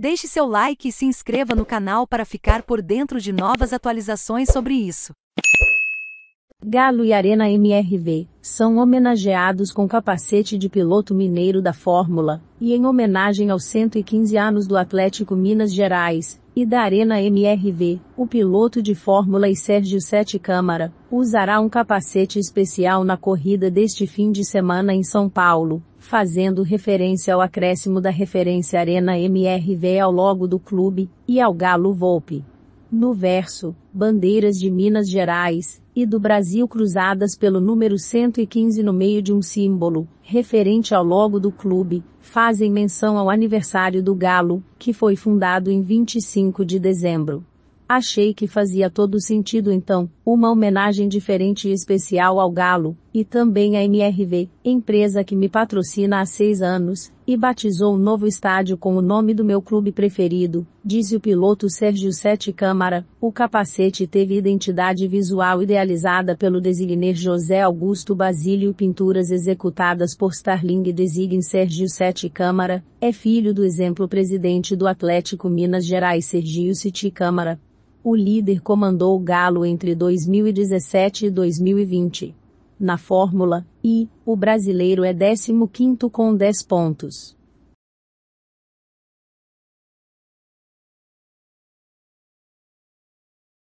Deixe seu like e se inscreva no canal para ficar por dentro de novas atualizações sobre isso. Galo e Arena MRV são homenageados com capacete de piloto mineiro da Fórmula, e em homenagem aos 115 anos do Atlético Minas Gerais, e da Arena MRV, o piloto de Fórmula e Sérgio Sete Câmara, usará um capacete especial na corrida deste fim de semana em São Paulo, fazendo referência ao acréscimo da referência Arena MRV ao logo do clube, e ao Galo Volpe. No verso, bandeiras de Minas Gerais, e do Brasil cruzadas pelo número 115 no meio de um símbolo, referente ao logo do clube, fazem menção ao aniversário do Galo, que foi fundado em 25 de dezembro. Achei que fazia todo sentido então, uma homenagem diferente e especial ao Galo, e também à MRV, empresa que me patrocina há seis anos, e batizou o novo estádio com o nome do meu clube preferido, disse o piloto Sérgio Sete Câmara. O capacete teve identidade visual idealizada pelo designer José Augusto Basílio pinturas executadas por Starling Design Sérgio Sete Câmara, é filho do exemplo presidente do Atlético Minas Gerais Sergio Sete Câmara, o líder comandou o Galo entre 2017 e 2020. Na Fórmula I, o brasileiro é 15º com 10 pontos.